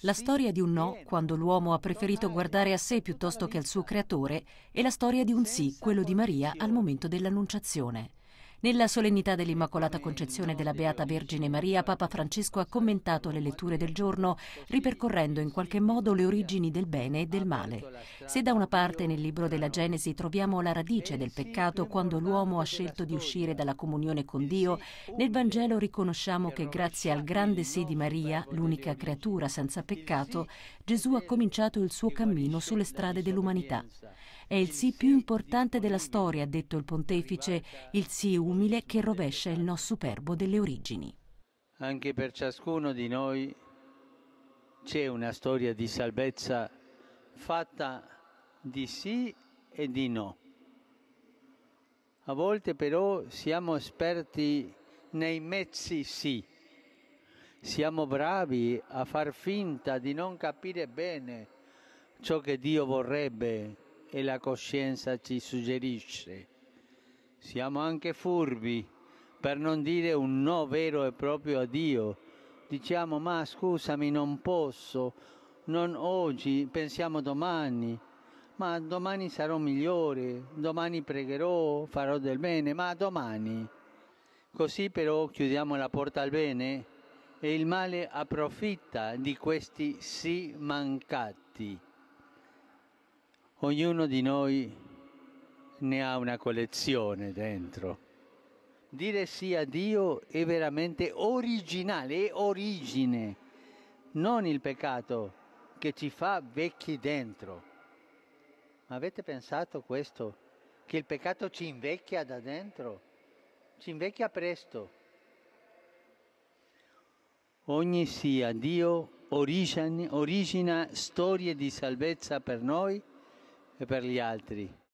La storia di un no, quando l'uomo ha preferito guardare a sé piuttosto che al suo creatore, è la storia di un sì, quello di Maria, al momento dell'annunciazione. Nella solennità dell'Immacolata Concezione della Beata Vergine Maria, Papa Francesco ha commentato le letture del giorno, ripercorrendo in qualche modo le origini del bene e del male. Se da una parte nel libro della Genesi troviamo la radice del peccato quando l'uomo ha scelto di uscire dalla comunione con Dio, nel Vangelo riconosciamo che grazie al grande sé di Maria, l'unica creatura senza peccato, Gesù ha cominciato il suo cammino sulle strade dell'umanità. È il sì più importante della storia, ha detto il pontefice, il sì umile che rovescia il no superbo delle origini. Anche per ciascuno di noi c'è una storia di salvezza fatta di sì e di no. A volte però siamo esperti nei mezzi sì. Siamo bravi a far finta di non capire bene ciò che Dio vorrebbe e la coscienza ci suggerisce. Siamo anche furbi per non dire un no vero e proprio a Dio. Diciamo ma scusami non posso, non oggi, pensiamo domani, ma domani sarò migliore, domani pregherò, farò del bene, ma domani. Così però chiudiamo la porta al bene e il male approfitta di questi sì mancati ognuno di noi ne ha una collezione dentro. Dire sì a Dio è veramente originale, è origine, non il peccato che ci fa vecchi dentro. Ma avete pensato questo? Che il peccato ci invecchia da dentro? Ci invecchia presto. Ogni sia Dio origina, origina storie di salvezza per noi e per gli altri.